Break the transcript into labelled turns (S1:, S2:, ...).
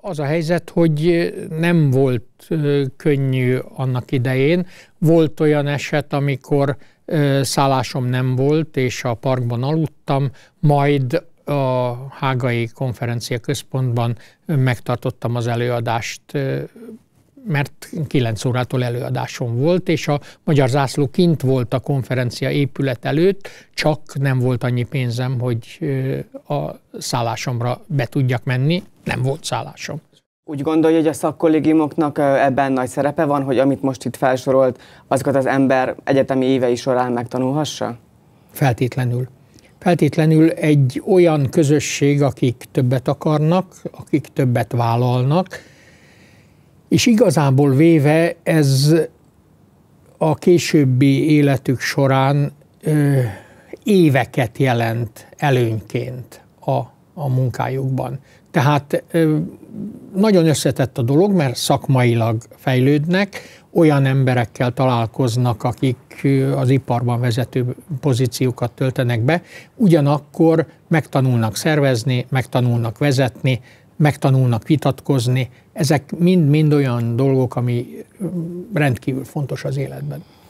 S1: Az a helyzet, hogy nem volt könnyű annak idején. Volt olyan eset, amikor szállásom nem volt, és a parkban aludtam, majd a Hágai Konferencia Központban megtartottam az előadást, mert 9 órától előadásom volt, és a Magyar Zászló kint volt a konferencia épület előtt, csak nem volt annyi pénzem, hogy a szállásomra be tudjak menni, nem volt szállásom.
S2: Úgy gondolja, hogy a szakkollégiumoknak ebben nagy szerepe van, hogy amit most itt felsorolt, azokat az ember egyetemi évei során megtanulhassa?
S1: Feltétlenül. Feltétlenül egy olyan közösség, akik többet akarnak, akik többet vállalnak, és igazából véve ez a későbbi életük során ö, éveket jelent előnyként a a munkájukban. Tehát nagyon összetett a dolog, mert szakmailag fejlődnek, olyan emberekkel találkoznak, akik az iparban vezető pozíciókat töltenek be, ugyanakkor megtanulnak szervezni, megtanulnak vezetni, megtanulnak vitatkozni. Ezek mind-mind olyan dolgok, ami rendkívül fontos az életben.